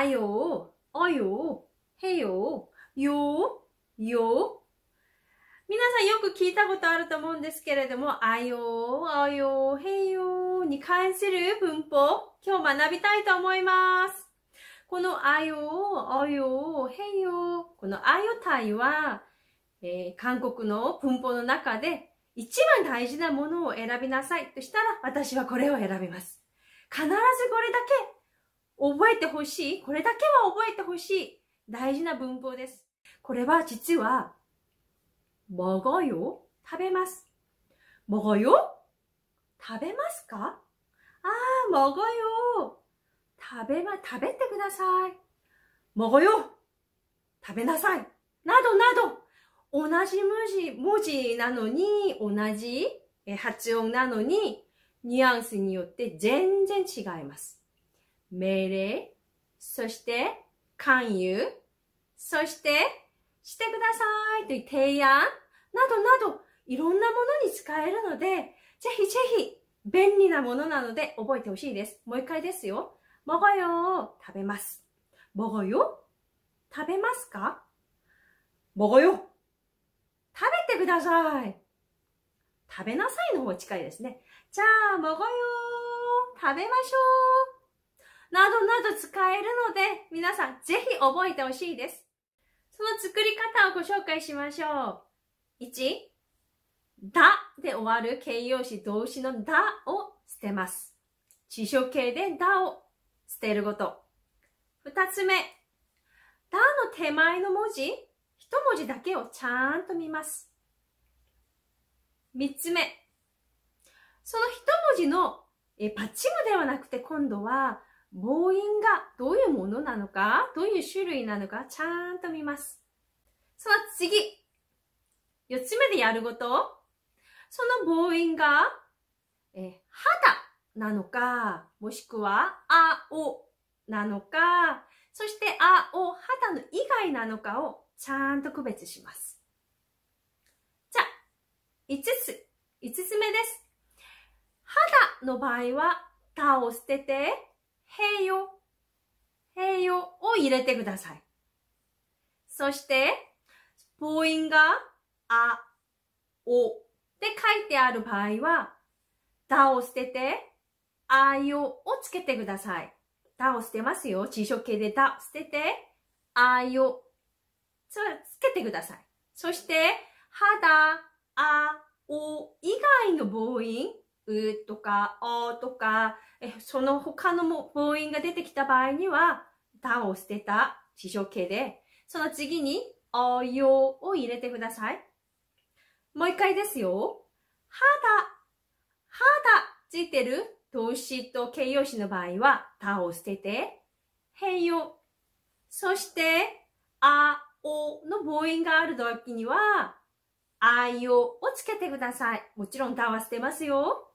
가요어요해요요요皆さんよく聞いたことあると思うんですけれども、あよ、あよ、へよに関する文法、今日学びたいと思います。このあよ、あよ、へよ、このあよ体は、えー、韓国の文法の中で一番大事なものを選びなさいとしたら、私はこれを選びます。必ずこれだけ覚えてほしい。これだけは覚えてほしい。大事な文法です。これは実は、먹어 요。 食べます。먹어 요。 食べますかああ、먹어 요。 食べま、食べてください。먹어 요。 食べなさい。などなど。同じ文字、文字なのに、同じ発音なのに、ニュアンスによって全然違います。命令、そして勧誘、そしてしてくださいという提案などなどいろんなものに使えるので、ぜひぜひ便利なものなので覚えてほしいです。もう一回ですよ。もごよ食べます。もごよ食べますかもごよ食べてください。食べなさいの方近いですね。じゃあ、もごよ食べましょうなどなど使えるので、皆さんぜひ覚えてほしいです。その作り方をご紹介しましょう。1、だで終わる形容詞動詞のだを捨てます。辞書形でだを捨てること。2つ目、だの手前の文字、1文字だけをちゃんと見ます。3つ目、その1文字のえパチムではなくて今度は母音がどういうものなのか、どういう種類なのか、ちゃんと見ます。その次、四つ目でやること、その母音が、え、肌なのか、もしくは、あ、おなのか、そして、あ、お、肌の以外なのかをちゃんと区別します。じゃあ、五つ、五つ目です。肌の場合は、たを捨てて、併用、併用を入れてください。そして、母音が、あ、おって書いてある場合は、だを捨てて、あよをつけてください。だを捨てますよ。辞書形でだ捨てて、あよつけてください。そして、肌、あ、お以外の母音、うとか、おとか、えその他のも母音が出てきた場合には、たを捨てた辞書形で、その次に、およを入れてください。もう一回ですよ。はだ、はだついてる動詞と形容詞の場合は、たを捨てて、変容。そして、あ、おの母音がある時には、あよをつけてください。もちろん、たは捨てますよ。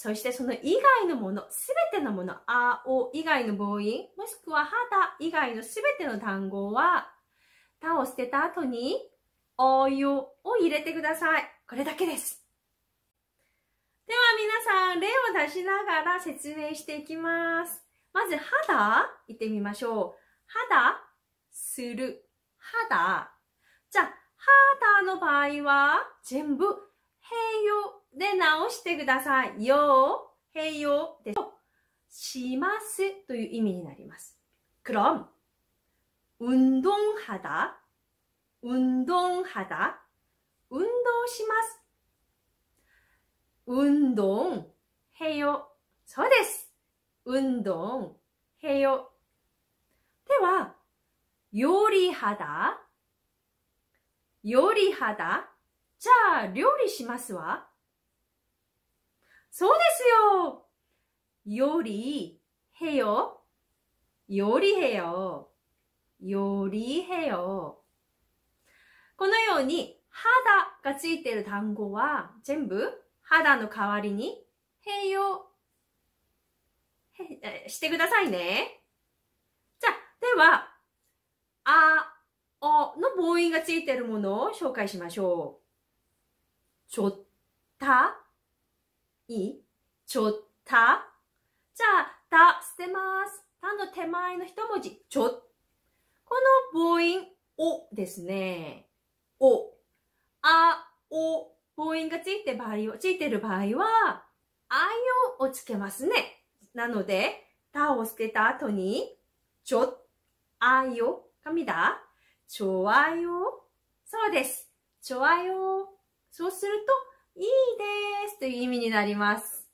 そしてその以外のもの、すべてのもの、あ、お以外の母音、もしくは肌以外のすべての単語は、たを捨てた後に、およを入れてください。これだけです。では皆さん、例を出しながら説明していきます。まず、肌、行ってみましょう。肌、する、肌。じゃあ、肌の場合は、全部いよで直してください。よへいよです。しますという意味になります。그럼運動肌運動肌運動します。運動、いよ。そうです。運動、いよ。では、より肌より肌じゃあ、料理しますわ。そうですよ。より、へよ。よりへよ。よりへよ。このように、肌がついている単語は、全部、肌の代わりに、へよ。へしてくださいね。じゃあ、では、あ、おの母音がついているものを紹介しましょう。좋다이좋다じゃあ、た、捨てます。たの手前の一文字、ちょ。この母音、おですね。お。あ、お。母音がついて場合を、ついてる場合は、あよをつけますね。なので、たを捨てた後に、ちょ、あいよ、。そうでだ。ちょわよ。そうです。ちょわよ。そうすると、いいですという意味になります。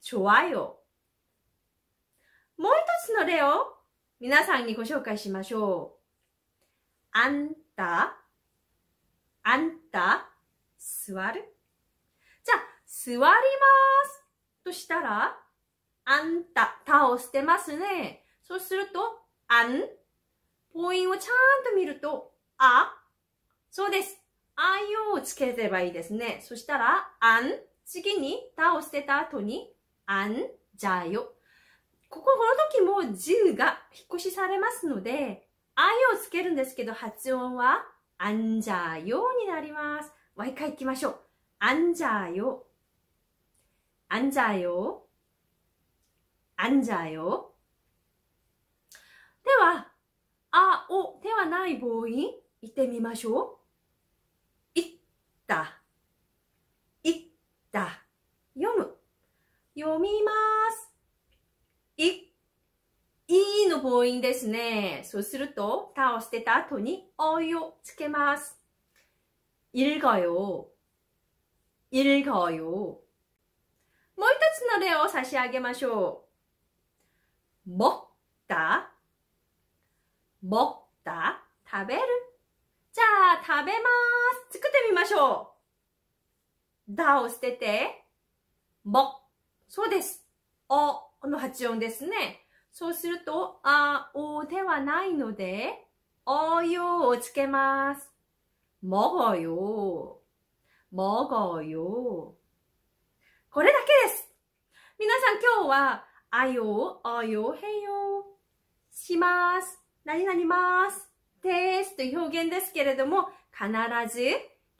ちょわよ。もう一つの例を皆さんにご紹介しましょう。あんた、あんた、座るじゃあ、座りますとしたら、あんた、たを捨てますね。そうすると、あん、ポインをちゃんと見ると、あ、そうです。あいうをつければいいですね。そしたら、あん、次に、たを捨てた後に、あん、じゃよ。ここ、この時も、じゅが引っ越しされますので、あいをつけるんですけど、発音は、あんじゃよになります。もう一回行きましょう。あんじゃよ。あんじゃよ。あんじゃよ。では、あをではない母音、言ってみましょう。た、いった、読む、読みます。い、いの母音ですね。そうすると、倒してた後に、おいをつけます。がよ。いるがよ。もう一つの例を差し上げましょう。もった。もった。食べる。じゃあ、食べます。そょう。だを捨てて、も。そうです。おの発音ですね。そうすると、あ、おではないので、およをつけます。もごよ。もごよ。これだけです。皆さん今日は、あよ、あよ、へよ、します。何々ます。ですという表現ですけれども、必ず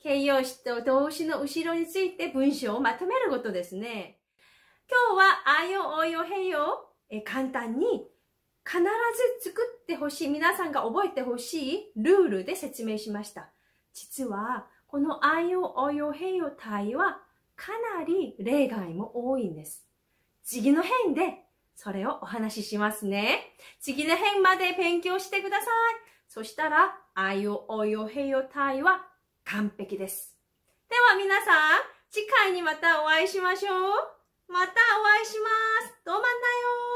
形容詞と動詞の後ろについて文章をまとめることですね。今日はあよおよへよえ簡単に必ず作ってほしい、皆さんが覚えてほしいルールで説明しました。実は、このあよおよへよ体はかなり例外も多いんです。次の辺でそれをお話ししますね。次の辺まで勉強してください。そしたら、あよおよへよ体は完璧です。では皆さん、次回にまたお会いしましょう。またお会いします。どうもんだよ